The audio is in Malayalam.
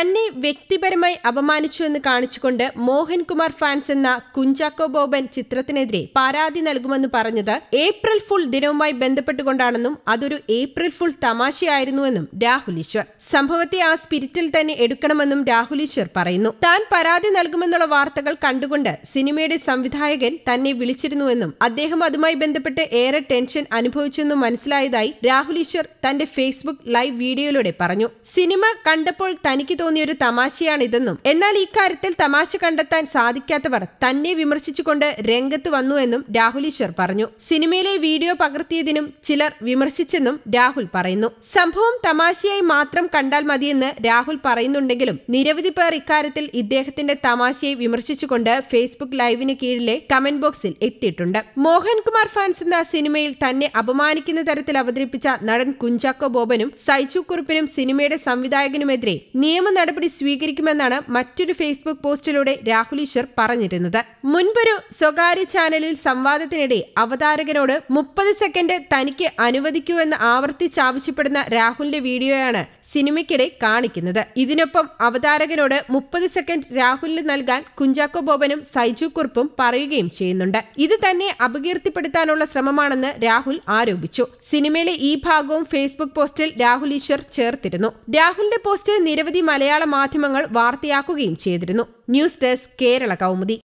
തന്നെ വ്യക്തിപരമായി അപമാനിച്ചു എന്ന് കാണിച്ചുകൊണ്ട് മോഹൻകുമാർ ഫാൻസ് എന്ന കുഞ്ചാക്കോ ബോബൻ ചിത്രത്തിനെതിരെ പരാതി നൽകുമെന്ന് പറഞ്ഞത് ഏപ്രിൽ ഫുൾ ദിനവുമായി ബന്ധപ്പെട്ടുകൊണ്ടാണെന്നും അതൊരു ഏപ്രിൽ ഫുൾ തമാശയായിരുന്നുവെന്നും രാഹുൽ ഈശ്വർ സംഭവത്തെ ആ സ്പിരിറ്റിൽ തന്നെ എടുക്കണമെന്നും രാഹുൽ ഈശ്വർ പറയുന്നു താൻ പരാതി നൽകുമെന്നുള്ള വാർത്തകൾ കണ്ടുകൊണ്ട് സിനിമയുടെ സംവിധായകൻ തന്നെ വിളിച്ചിരുന്നുവെന്നും അദ്ദേഹം അതുമായി ബന്ധപ്പെട്ട് ഏറെ ടെൻഷൻ അനുഭവിച്ചെന്നും മനസ്സിലായതായി രാഹുൽ ഈശ്വർ തന്റെ ഫേസ്ബുക്ക് ലൈവ് വീഡിയോയിലൂടെ പറഞ്ഞു സിനിമ കണ്ടപ്പോൾ തനിക്ക് തോന്നിയൊരു തമാശയാണിതെന്നും എന്നാൽ ഇക്കാര്യത്തിൽ തമാശ കണ്ടെത്താൻ സാധിക്കാത്തവർ തന്നെ വിമർശിച്ചുകൊണ്ട് രംഗത്ത് വന്നു രാഹുൽ ഈശ്വർ പറഞ്ഞു സിനിമയിലെ വീഡിയോ പകർത്തിയതിനും ചിലർ വിമർശിച്ചെന്നും രാഹുൽ പറയുന്നു സംഭവം തമാശയായി മാത്രം കണ്ടാൽ മതിയെന്ന് രാഹുൽ പറയുന്നുണ്ടെങ്കിലും നിരവധി പേർ ഇക്കാര്യത്തിൽ ഇദ്ദേഹത്തിന്റെ തമാശയെ വിമർശിച്ചുകൊണ്ട് ഫേസ്ബുക്ക് ലൈവിന് കീഴിലെ കമന്റ് ബോക്സിൽ എത്തിയിട്ടുണ്ട് മോഹൻകുമാർ ഫാൻസ് എന്ന സിനിമയിൽ തന്നെ അപമാനിക്കുന്ന തരത്തിൽ അവതരിപ്പിച്ച നടൻ കുഞ്ചാക്കോ ബോബനും സൈചു കുറിപ്പിനും സിനിമയുടെ സംവിധായകനുമെതിരെ നിയമ നടപടി സ്വീകരിക്കുമെന്നാണ് മറ്റൊരു ഫേസ്ബുക്ക് പോസ്റ്റിലൂടെ രാഹുൽ ഈശ്വർ പറഞ്ഞിരുന്നത് മുൻപൊരു സ്വകാര്യ ചാനലിൽ സംവാദത്തിനിടെ അവതാരകനോട് മുപ്പത് സെക്കൻഡ് തനിക്ക് അനുവദിക്കൂവെന്ന് ആവർത്തിച്ചാവശ്യപ്പെടുന്ന രാഹുലിന്റെ വീഡിയോയാണ് സിനിമയ്ക്കിടെ കാണിക്കുന്നത് ഇതിനൊപ്പം അവതാരകനോട് മുപ്പത് സെക്കൻഡ് രാഹുലിന് നൽകാൻ കുഞ്ചാക്കോ ബോബനും സൈജു കുറുപ്പും പറയുകയും ചെയ്യുന്നുണ്ട് ഇത് തന്നെ അപകീർത്തിപ്പെടുത്താനുള്ള ശ്രമമാണെന്ന് രാഹുൽ ആരോപിച്ചു സിനിമയിലെ ഈ ഭാഗവും ഫേസ്ബുക്ക് പോസ്റ്റിൽ രാഹുൽ ഈശ്വർ ചേർത്തിരുന്നു രാഹുലിന്റെ പോസ്റ്റ് നിരവധി മലയാള മലയാള മാധ്യമങ്ങൾ വാർത്തയാക്കുകയും ചെയ്തിരുന്നു ന്യൂസ് ഡെസ്ക് കേരള കൗമുദി